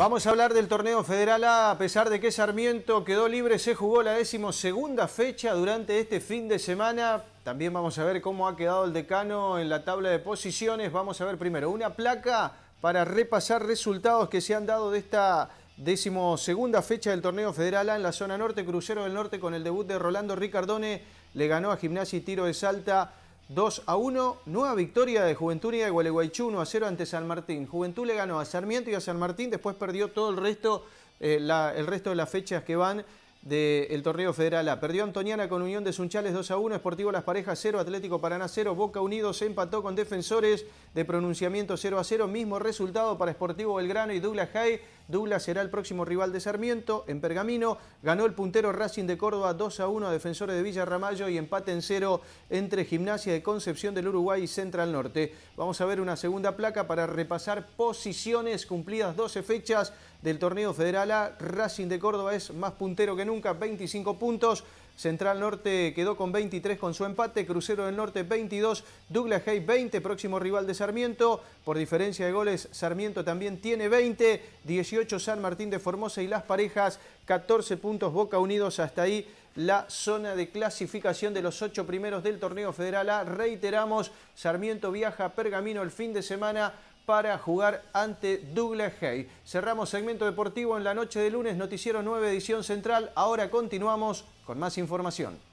Vamos a hablar del torneo federal A, a pesar de que Sarmiento quedó libre, se jugó la decimosegunda fecha durante este fin de semana. También vamos a ver cómo ha quedado el decano en la tabla de posiciones. Vamos a ver primero una placa para repasar resultados que se han dado de esta decimosegunda fecha del torneo federal A en la zona norte. Crucero del Norte con el debut de Rolando Ricardone le ganó a Gimnasia y Tiro de Salta 2 a 1. Nueva victoria de Juventud y de Gualeguaychú 1 a 0 ante San Martín. Juventud le ganó a Sarmiento y a San Martín, después perdió todo el resto, eh, el resto de las fechas que van del torneo federal A. Perdió Antoniana con Unión de Sunchales 2 a 1, Esportivo Las Parejas 0, Atlético Paraná 0, Boca Unidos empató con Defensores de pronunciamiento 0 a 0, mismo resultado para Esportivo Belgrano y Douglas Hay Douglas será el próximo rival de Sarmiento. En Pergamino ganó el puntero Racing de Córdoba 2 a 1 a Defensores de Villa Ramallo y empate en cero entre Gimnasia de Concepción del Uruguay y Central Norte. Vamos a ver una segunda placa para repasar posiciones cumplidas 12 fechas del torneo federal A. Racing de Córdoba es más puntero que nunca, 25 puntos. Central Norte quedó con 23 con su empate, Crucero del Norte 22, Douglas Hay 20, próximo rival de Sarmiento, por diferencia de goles Sarmiento también tiene 20, 18 San Martín de Formosa y las parejas, 14 puntos Boca Unidos, hasta ahí la zona de clasificación de los ocho primeros del torneo federal A. Reiteramos, Sarmiento viaja a Pergamino el fin de semana para jugar ante Douglas Hay. Cerramos segmento deportivo en la noche de lunes, noticiero 9, edición central. Ahora continuamos con más información.